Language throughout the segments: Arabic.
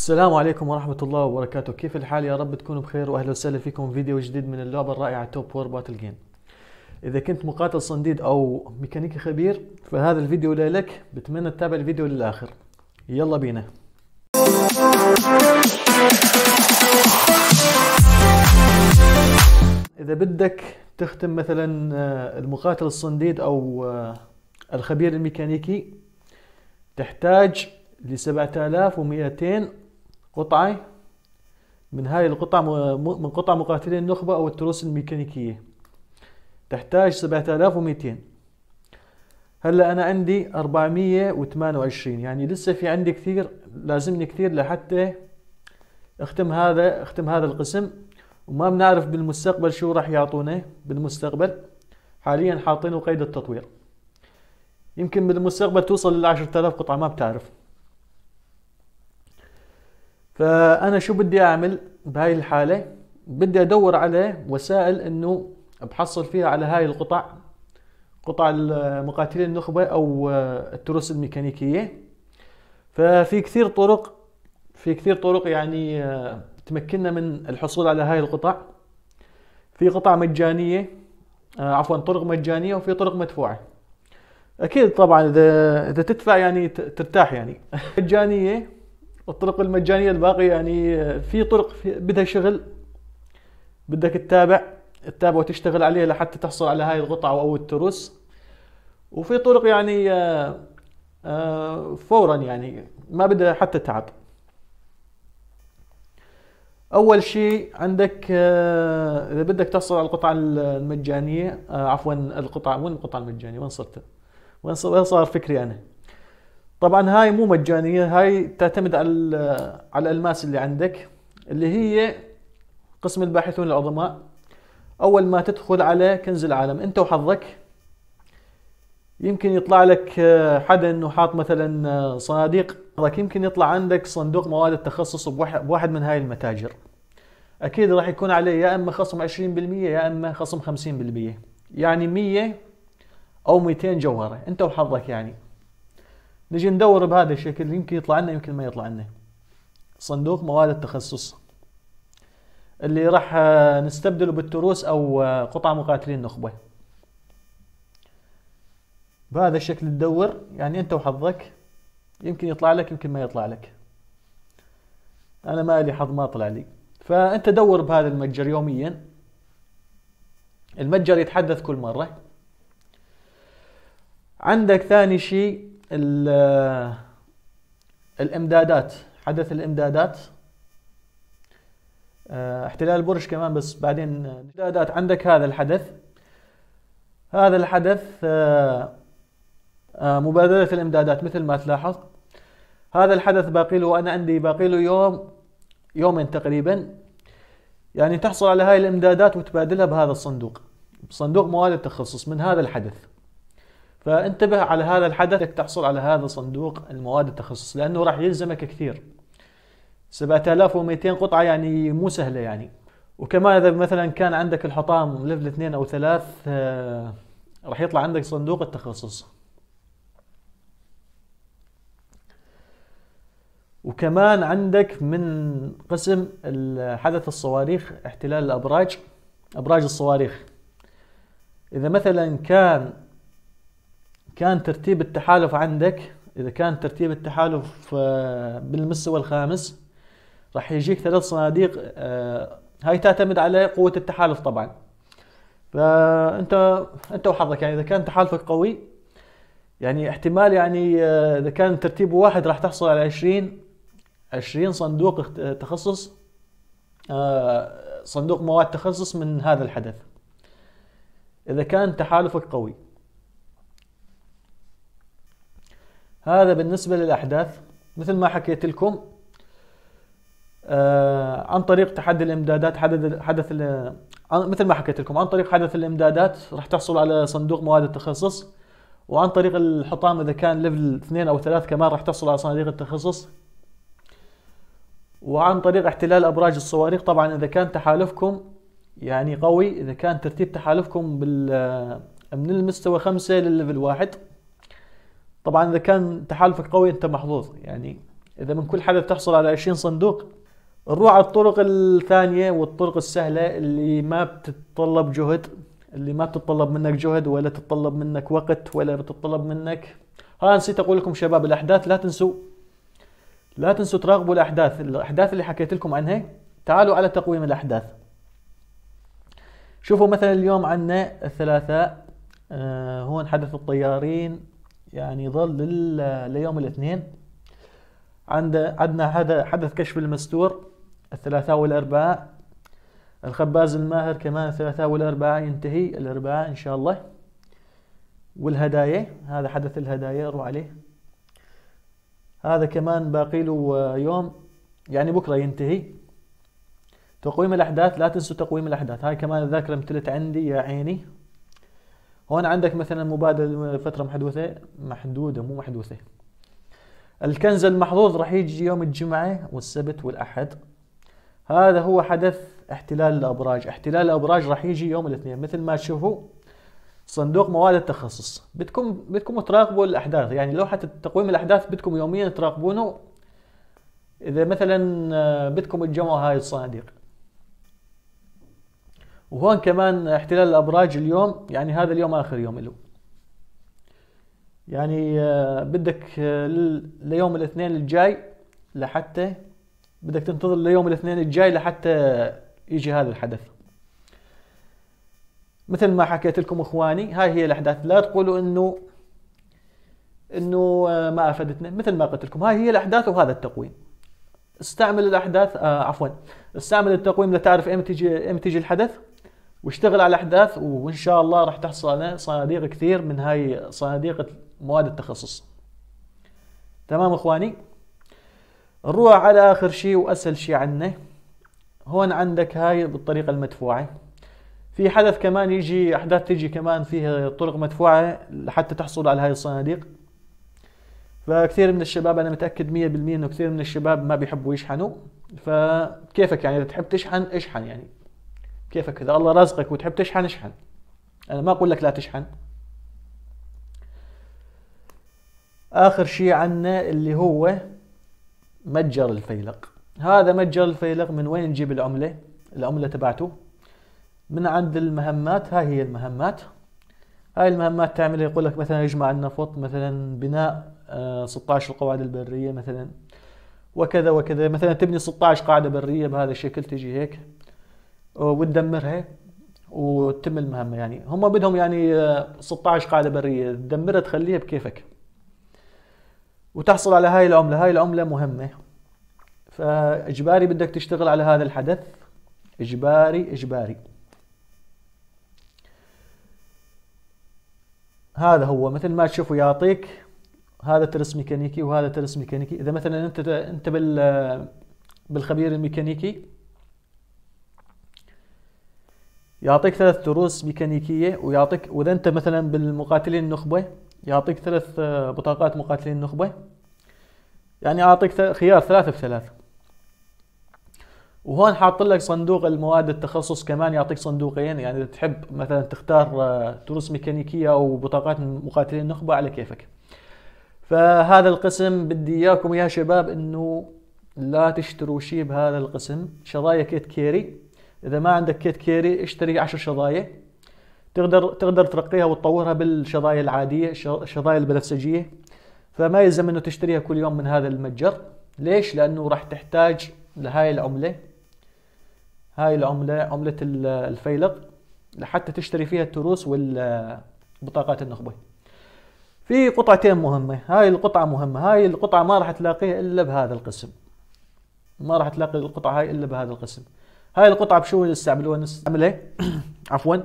السلام عليكم ورحمة الله وبركاته كيف الحال يا رب تكونوا بخير وأهلا وسهلا فيكم فيديو جديد من اللعبة الرائعة توب وور باتل جيم إذا كنت مقاتل صنديد أو ميكانيكي خبير فهذا الفيديو لك بتمنى تتابع الفيديو للآخر يلا بينا إذا بدك تختم مثلا آه، المقاتل الصنديد أو آه، الخبير الميكانيكي تحتاج ل 7200 قطعة من هاي القطع من قطع مقاتلي النخبة أو التروس الميكانيكية تحتاج 7200 هلا أنا عندي 428 يعني لسه في عندي كثير لازمني كثير لحتى اختم هذا اختم هذا القسم وما بنعرف بالمستقبل شو راح يعطونا بالمستقبل حاليا حاطينه قيد التطوير يمكن بالمستقبل توصل لل 10000 قطعة ما بتعرف فانا شو بدي اعمل بهاي الحاله بدي ادور على وسائل انه بحصل فيها على هاي القطع قطع مقاتلي النخبه او آه، التروس الميكانيكيه ففي كثير طرق في كثير طرق يعني آه، تمكننا من الحصول على هاي القطع في قطع مجانيه آه، عفوا طرق مجانيه وفي طرق مدفوعه اكيد طبعا اذا اذا تدفع يعني ترتاح يعني مجانيه الطرق المجانية الباقي يعني آه، في طرق بدها شغل بدك تتابع تتابع وتشتغل عليها لحتى تحصل على هاي القطعة أو التروس وفي طرق يعني آه، آه، فورا يعني ما بدها حتى تعب اول شيء عندك اذا بدك تحصل على القطعه المجانيه عفوا القطعه وين القطعه المجانيه وين صرت وين صار فكري انا طبعا هاي مو مجانيه هاي تعتمد على على الالماس اللي عندك اللي هي قسم الباحثون العظماء اول ما تدخل على كنز العالم انت وحظك يمكن يطلع لك آه، حدا انه حاط مثلا آه، صناديق يمكن يطلع عندك صندوق مواد التخصص بواحد من هاي المتاجر اكيد راح يكون عليه يا اما خصم 20% يا اما خصم 50% يعني 100 او 200 جوهره انت وحظك يعني نجي ندور بهذا الشكل يمكن يطلع لنا يمكن ما يطلع لنا صندوق مواد التخصص اللي راح آه، نستبدله بالتروس او آه، قطع مقاتلين نخبه بهذا الشكل تدور يعني انت وحظك يمكن يطلع لك يمكن ما يطلع لك انا ما لي حظ ما طلع لي فانت دور بهذا المتجر يوميا المتجر يتحدث كل مره عندك ثاني شيء الامدادات حدث الامدادات آه، احتلال برج كمان بس بعدين آه، امدادات عندك هذا الحدث هذا الحدث آه، مبادرة الامدادات مثل ما تلاحظ هذا الحدث باقي له انا عندي باقي له يوم يومين تقريبا يعني تحصل على هاي الامدادات وتبادلها بهذا الصندوق بصندوق مواد التخصص من هذا الحدث فانتبه على هذا الحدث انك تحصل على هذا صندوق المواد التخصص لانه راح يلزمك كثير 7200 قطعه يعني مو سهله يعني وكمان اذا مثلا كان عندك الحطام ليفل 2 او 3 آه، راح يطلع عندك صندوق التخصص وكمان عندك من قسم حدث الصواريخ احتلال الابراج ابراج الصواريخ اذا مثلا كان كان ترتيب التحالف عندك اذا كان ترتيب التحالف آه، بالمستوى الخامس راح يجيك ثلاث صناديق آه، هاي تعتمد على قوه التحالف طبعا فانت انت وحظك يعني اذا كان تحالفك قوي يعني احتمال يعني آه، اذا كان ترتيب واحد راح تحصل على 20 20 صندوق تخصص صندوق مواد تخصص من هذا الحدث اذا كان تحالفك قوي هذا بالنسبة للأحداث مثل ما حكيت لكم آه عن طريق تحدي الامدادات حدث حدث مثل ما حكيت لكم عن طريق حدث الامدادات راح تحصل على صندوق مواد التخصص وعن طريق الحطام اذا كان ليفل اثنين او ثلاث كمان راح تحصل على صناديق التخصص وعن طريق احتلال ابراج الصواريخ طبعا اذا كان تحالفكم يعني قوي اذا كان ترتيب تحالفكم آه، من المستوى خمسة للليفل واحد طبعا اذا كان تحالفك قوي انت محظوظ يعني اذا من كل حدث تحصل على 20 صندوق نروح على الطرق الثانيه والطرق السهله اللي ما بتتطلب جهد اللي ما بتتطلب منك جهد ولا تتطلب منك وقت ولا بتتطلب منك ها نسيت اقول لكم شباب الاحداث لا تنسوا لا تنسوا تراقبوا الاحداث الاحداث اللي حكيت لكم عنها تعالوا على تقويم الاحداث شوفوا مثلا اليوم عندنا الثلاثاء آه، هون حدث الطيارين يعني ظل ليوم الاثنين عند عندنا هذا حدث كشف المستور الثلاثاء والاربعاء الخباز الماهر كمان الثلاثاء والاربعاء ينتهي الاربعاء ان شاء الله والهدايا هذا حدث الهدايا روح عليه هذا كمان باقي له يوم يعني بكره ينتهي تقويم الاحداث لا تنسوا تقويم الاحداث هاي كمان الذاكره امتلت عندي يا عيني هون عندك مثلا مبادله فتره محدوثه محدوده مو محدوثه الكنز المحظوظ راح يجي يوم الجمعه والسبت والاحد هذا هو حدث احتلال الابراج احتلال الابراج راح يجي يوم الاثنين مثل ما تشوفوا صندوق مواد التخصص بدكم بدكم تراقبوا الاحداث يعني لوحه تقويم الاحداث بدكم يوميا تراقبونه اذا مثلا آه، بدكم تجمعوا هاي الصناديق وهون كمان احتلال الابراج اليوم يعني هذا اليوم اخر يوم له يعني آه، بدك آه، ليوم الاثنين الجاي لحتى بدك تنتظر ليوم الاثنين الجاي لحتى يجي هذا الحدث مثل ما حكيت لكم اخواني هاي هي الاحداث لا تقولوا انه انه آه، ما افادتنا مثل ما قلت لكم هاي هي الاحداث وهذا التقويم استعمل الاحداث آه عفوا استعمل التقويم لتعرف امتى تجي امتى يجي الحدث واشتغل على الاحداث وان شاء الله راح تحصل على صناديق كثير من هاي صناديق مواد التخصص تمام اخواني نروح على اخر شيء واسهل شيء عنه هون عندك هاي بالطريقه المدفوعه في حدث كمان يجي احداث تجي كمان فيها طرق مدفوعه لحتى تحصل على هاي الصناديق فكثير من الشباب انا متاكد 100% انه كثير من الشباب ما بيحبوا يشحنوا فكيفك يعني اذا تحب تشحن اشحن يعني كيفك اذا الله رزقك وتحب تشحن اشحن انا ما اقول لك لا تشحن اخر شيء عنا اللي هو متجر الفيلق هذا متجر الفيلق من وين نجيب العمله العمله تبعته من عند المهمات هاي هي المهمات هاي المهمات تعملها يقول لك مثلا يجمع النفط مثلا بناء 16 آه، القواعد البريه مثلا وكذا وكذا مثلا تبني 16 قاعده بريه بهذا الشكل تجي هيك وتدمرها وتتم المهمه يعني هم بدهم يعني 16 آه، قاعده بريه تدمرها تخليها بكيفك وتحصل على هاي العمله هاي العمله مهمه فاجباري بدك تشتغل على هذا الحدث اجباري اجباري هذا هو مثل ما تشوفوا يعطيك هذا ترس ميكانيكي وهذا ترس ميكانيكي اذا مثلا انت انت بال آه، بالخبير الميكانيكي يعطيك ثلاث دروس ميكانيكيه ويعطيك واذا انت مثلا بالمقاتلين النخبه يعطيك ثلاث آه، بطاقات مقاتلين النخبه يعني اعطيك خيار ثلاثة بثلاث وهون حاط لك صندوق المواد التخصص كمان يعطيك صندوقين يعني اذا تحب مثلا تختار آه، دروس ميكانيكيه او بطاقات مقاتلين النخبه على كيفك فهذا القسم بدي اياكم يا شباب انه لا تشتروا شيء بهذا القسم شرايا كيت كيري اذا ما عندك كيت كيري اشتري 10 شظايا تقدر تقدر ترقيها وتطورها بالشظايا العاديه الشظايا البنفسجيه فما يلزم انه تشتريها كل يوم من هذا المتجر ليش لانه راح تحتاج لهاي العمله هاي العمله عمله الفيلق لحتى تشتري فيها التروس والبطاقات النخبه في قطعتين مهمه هاي القطعه مهمه هاي القطعه ما راح تلاقيها الا بهذا القسم ما راح تلاقي القطعه هاي الا بهذا القسم هاي القطعه بشو نستعملها نستعملها إيه؟ عفوا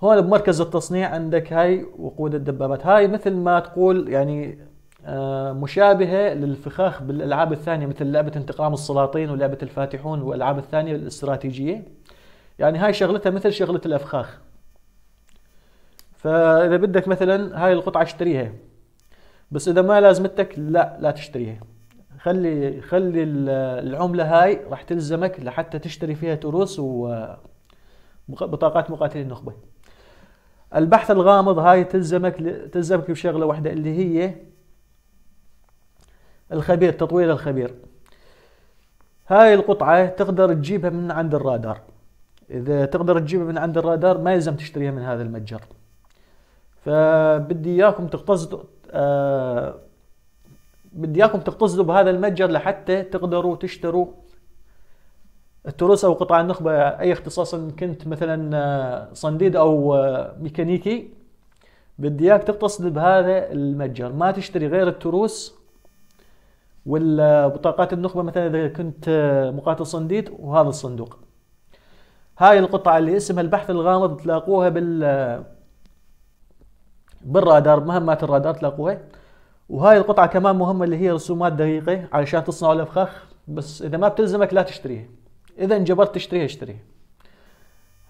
هون بمركز التصنيع عندك هاي وقود الدبابات هاي مثل ما تقول يعني آه، مشابهة للفخاخ بالألعاب الثانية مثل لعبة انتقام السلاطين ولعبة الفاتحون والألعاب الثانية الاستراتيجية يعني هاي شغلتها مثل شغلة الأفخاخ فإذا بدك مثلا هاي القطعة اشتريها بس إذا ما لازمتك لا لا تشتريها خلي خلي العمله هاي راح تلزمك لحتى تشتري فيها تروس وبطاقات مقاتلي النخبه البحث الغامض هاي تلزمك تلزمك بشغله واحده اللي هي الخبير تطوير الخبير هاي القطعه تقدر تجيبها من عند الرادار اذا تقدر تجيبها من عند الرادار ما يلزم تشتريها من هذا المتجر فبدي اياكم تقتصدوا آه بدي اياكم تقتصدوا بهذا المتجر لحتى تقدروا تشتروا التروس او قطع النخبه اي اختصاص ان كنت مثلا آه، صنديد او آه، ميكانيكي بدي اياك تقتصد بهذا المتجر ما تشتري غير التروس والبطاقات آه، النخبه مثلا اذا كنت مقاتل صنديد وهذا الصندوق هاي القطعه اللي اسمها البحث الغامض تلاقوها بال بالرادار مهمات الرادار تلاقوها وهاي القطعه كمان مهمه اللي هي رسومات دقيقه علشان تصنعوا الافخاخ بس اذا ما بتلزمك لا تشتريها اذا انجبرت تشتريها اشتريها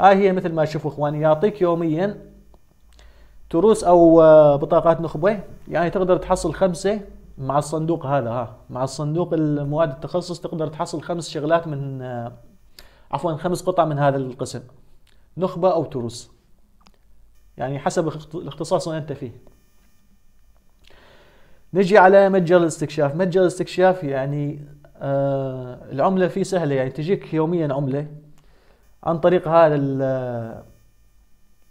هاي هي مثل ما تشوفوا اخواني يعطيك يوميا تروس او آه، بطاقات نخبه يعني تقدر تحصل خمسه مع الصندوق هذا ها مع الصندوق المواد التخصص تقدر تحصل خمس شغلات من آه، عفوا خمس قطع من هذا القسم نخبه او تروس يعني حسب الاختصاص اللي انت فيه نجي على متجر الاستكشاف متجر الاستكشاف يعني آه العملة فيه سهلة يعني تجيك يوميا عملة عن طريق هذا آه،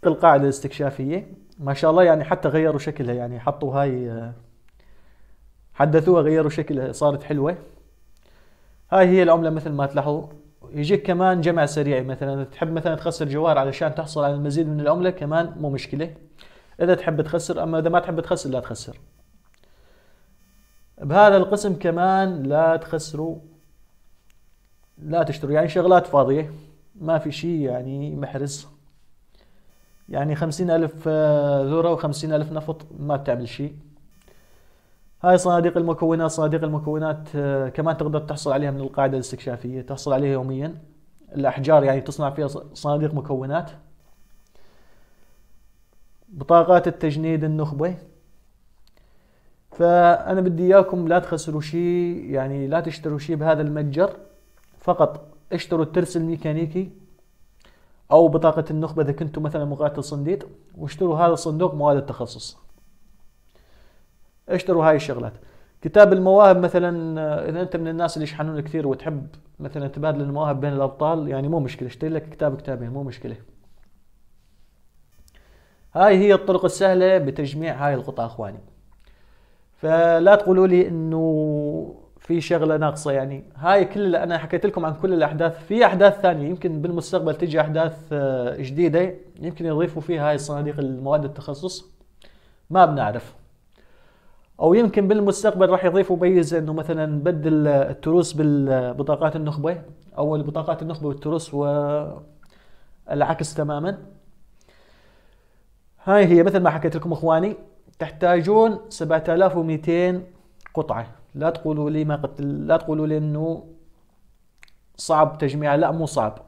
القاعدة الاستكشافية ما شاء الله يعني حتى غيروا شكلها يعني حطوا هاي آه، حدثوها غيروا شكلها صارت حلوة هاي هي العملة مثل ما تلاحظوا يجيك كمان جمع سريع مثلا اذا تحب مثلا تخسر جوار علشان تحصل على المزيد من العملة كمان مو مشكلة إذا تحب تخسر أما إذا ما تحب تخسر لا تخسر بهذا القسم كمان لا تخسروا لا تشتروا يعني شغلات فاضية ما في شيء يعني محرز يعني خمسين ألف ذرة آه، وخمسين ألف نفط ما بتعمل شيء هاي صناديق المكونات صناديق المكونات آه، كمان تقدر تحصل عليها من القاعدة الاستكشافية تحصل عليها يوميا الأحجار يعني تصنع فيها صناديق مكونات بطاقات التجنيد النخبة فانا بدي اياكم لا تخسروا شيء يعني لا تشتروا شيء بهذا المتجر فقط اشتروا الترس الميكانيكي او بطاقه النخبه اذا كنتم مثلا مقاتل صنديد واشتروا هذا الصندوق مواد التخصص اشتروا هاي الشغلات كتاب المواهب مثلا آه، اذا انت من الناس اللي يشحنون كثير وتحب مثلا تبادل المواهب بين الابطال يعني مو مشكله اشتري لك كتاب كتابين مو مشكله هاي هي الطرق السهله بتجميع هاي القطع اخواني فلا تقولوا لي انه في شغله ناقصه يعني هاي كل اللي انا حكيت لكم عن كل الاحداث في احداث ثانيه يمكن بالمستقبل تجي احداث آه، جديده يمكن يضيفوا فيها هاي الصناديق المواد التخصص ما بنعرف او يمكن بالمستقبل راح يضيفوا ميزه انه مثلا بدل التروس بالبطاقات النخبه او البطاقات النخبه والتروس والعكس تماما هاي هي مثل ما حكيت لكم اخواني تحتاجون 7200 قطعة لا تقولوا لي ما قلت لا تقولوا لي انه صعب تجميعها لا مو صعب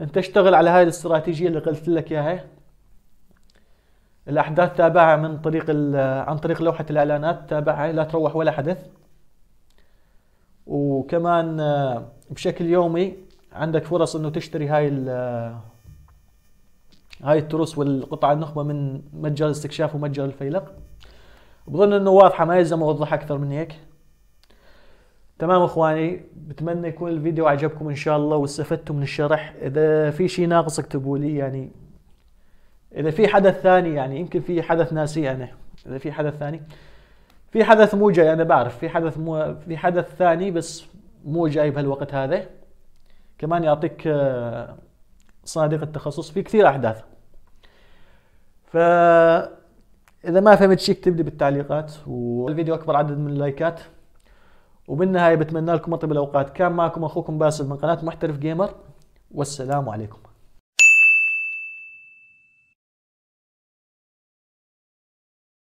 انت اشتغل على هاي الاستراتيجية اللي قلت لك اياها الاحداث تابعها من طريق عن طريق لوحة الاعلانات تابعها لا تروح ولا حدث وكمان آه، بشكل يومي عندك فرص انه تشتري هاي آه، هاي التروس والقطع النخبة من متجر الاستكشاف ومتجر الفيلق بظن انه واضحه ما يلزم اوضح اكثر من هيك تمام اخواني بتمنى يكون الفيديو عجبكم ان شاء الله واستفدتوا من الشرح اذا في شيء ناقص اكتبوا لي يعني اذا في حدث ثاني يعني يمكن في حدث ناسي انا يعني. اذا في حدث ثاني في حدث مو جاي انا بعرف في حدث مو في حدث ثاني بس مو جاي بهالوقت هذا كمان يعطيك آه، صناديق التخصص في كثير احداث ف اذا ما فهمت شيء اكتب لي بالتعليقات والفيديو اكبر عدد من اللايكات وبالنهايه بتمنى لكم اطيب الاوقات كان معكم اخوكم باسل من قناه محترف جيمر والسلام عليكم